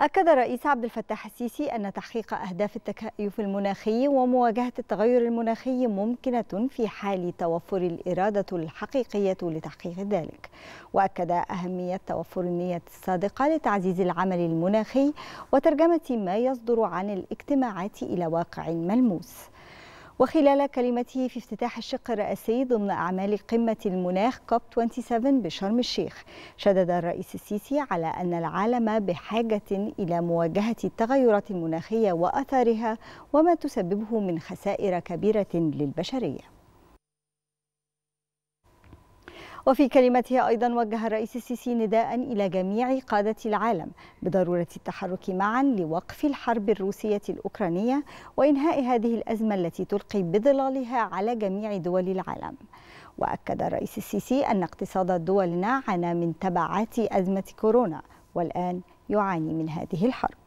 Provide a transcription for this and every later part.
أكد الرئيس عبد الفتاح السيسي أن تحقيق أهداف التكيف المناخي ومواجهة التغير المناخي ممكنة في حال توفر الإرادة الحقيقية لتحقيق ذلك وأكد أهمية توفر النية الصادقة لتعزيز العمل المناخي وترجمة ما يصدر عن الاجتماعات إلى واقع ملموس وخلال كلمته في افتتاح الشق الرئاسي ضمن أعمال قمة المناخ كوب 27 بشرم الشيخ شدد الرئيس السيسي على أن العالم بحاجة إلى مواجهة التغيرات المناخية وأثارها وما تسببه من خسائر كبيرة للبشرية وفي كلمته أيضا وجه الرئيس السيسي نداء إلى جميع قادة العالم بضرورة التحرك معا لوقف الحرب الروسية الأوكرانية وإنهاء هذه الأزمة التي تلقي بظلالها على جميع دول العالم وأكد الرئيس السيسي أن اقتصاد دولنا عانى من تبعات أزمة كورونا والآن يعاني من هذه الحرب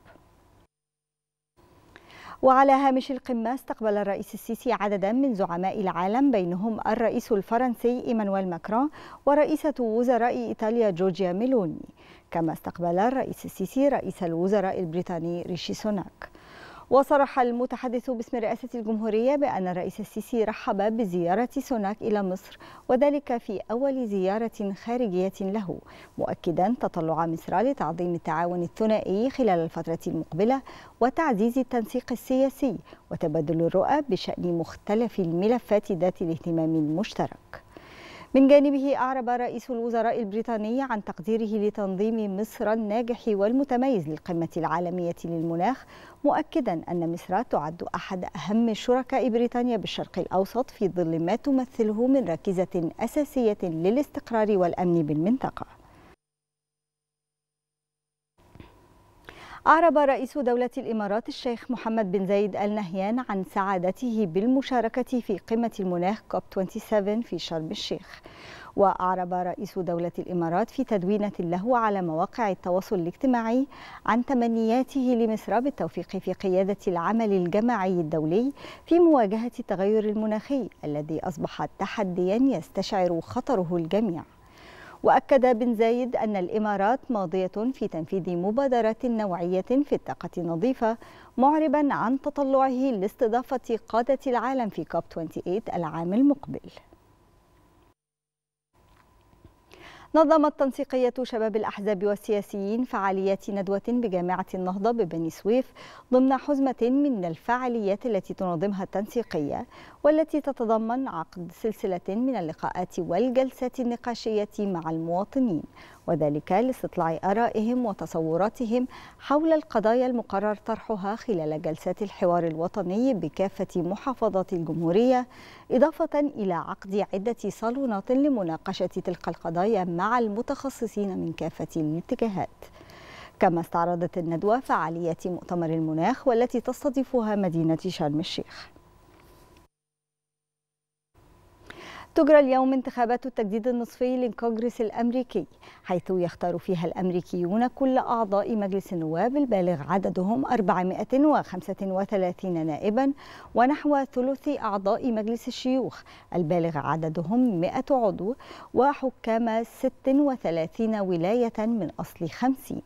وعلى هامش القمة استقبل الرئيس السيسي عددا من زعماء العالم بينهم الرئيس الفرنسي إيمانويل ماكرون ورئيسة وزراء إيطاليا جورجيا ميلوني كما استقبل الرئيس السيسي رئيس الوزراء البريطاني ريشي سوناك وصرح المتحدث باسم رئاسة الجمهورية بأن الرئيس السيسي رحب بزيارة سوناك إلى مصر وذلك في أول زيارة خارجية له مؤكدا تطلع مصر لتعظيم التعاون الثنائي خلال الفترة المقبلة وتعزيز التنسيق السياسي وتبادل الرؤى بشأن مختلف الملفات ذات الاهتمام المشترك من جانبه أعرب رئيس الوزراء البريطاني عن تقديره لتنظيم مصر الناجح والمتميز للقمة العالمية للمناخ مؤكدا أن مصر تعد أحد أهم شركاء بريطانيا بالشرق الأوسط في ظل ما تمثله من ركيزة أساسية للاستقرار والأمن بالمنطقة أعرب رئيس دولة الإمارات الشيخ محمد بن زايد آل نهيان عن سعادته بالمشاركة في قمة المناخ كوب 27 في شرم الشيخ وأعرب رئيس دولة الإمارات في تدوينة له على مواقع التواصل الاجتماعي عن تمنياته لمصر بالتوفيق في قيادة العمل الجماعي الدولي في مواجهة التغير المناخي الذي أصبح تحديا يستشعر خطره الجميع وأكد بن زايد أن الإمارات ماضية في تنفيذ مبادرات نوعية في الطاقة النظيفة معربا عن تطلعه لاستضافة قادة العالم في كوب 28 العام المقبل نظمت تنسيقية شباب الأحزاب والسياسيين فعاليات ندوة بجامعة النهضة ببني سويف ضمن حزمة من الفعاليات التي تنظمها التنسيقية والتي تتضمن عقد سلسلة من اللقاءات والجلسات النقاشية مع المواطنين وذلك لاستطلاع آرائهم وتصوراتهم حول القضايا المقرر طرحها خلال جلسات الحوار الوطني بكافة محافظات الجمهورية إضافة إلى عقد عدة صالونات لمناقشة تلك القضايا مع المتخصصين من كافة الاتجاهات كما استعرضت الندوة فعاليات مؤتمر المناخ والتي تستضيفها مدينة شرم الشيخ تجرى اليوم انتخابات التجديد النصفي للكونغرس الامريكي حيث يختار فيها الامريكيون كل اعضاء مجلس النواب البالغ عددهم 435 نائبا ونحو ثلث اعضاء مجلس الشيوخ البالغ عددهم 100 عضو وحكام 36 ولايه من اصل 50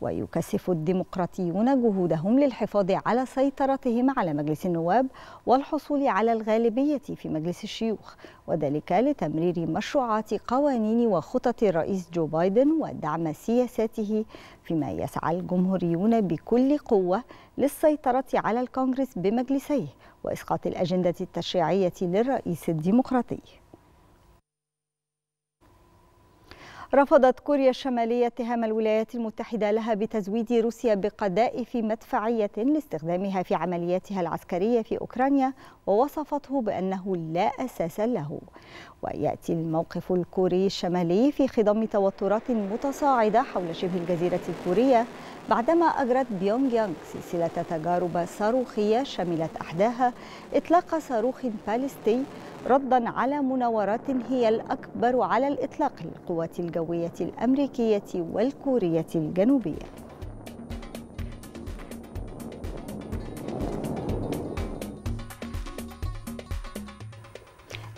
ويكثف الديمقراطيون جهودهم للحفاظ على سيطرتهم على مجلس النواب والحصول على الغالبية في مجلس الشيوخ وذلك لتمرير مشروعات قوانين وخطط الرئيس جو بايدن ودعم سياساته فيما يسعى الجمهوريون بكل قوة للسيطرة على الكونغرس بمجلسيه وإسقاط الأجندة التشريعية للرئيس الديمقراطي رفضت كوريا الشمالية اتهام الولايات المتحدة لها بتزويد روسيا بقذائف مدفعية لاستخدامها في عملياتها العسكرية في أوكرانيا ووصفته بأنه لا أساس له ويأتي الموقف الكوري الشمالي في خضم توترات متصاعدة حول شبه الجزيرة الكورية بعدما أجرت بيونغ يانغ سلسلة تجارب صاروخية شملت أحداها إطلاق صاروخ باليستي ردا على مناورات هي الأكبر على الإطلاق للقوات الجوية الأمريكية والكورية الجنوبية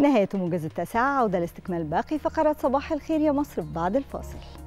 نهاية موجز التاسعة عودة لاستكمال باقي فقرات صباح الخير يا مصر بعد الفاصل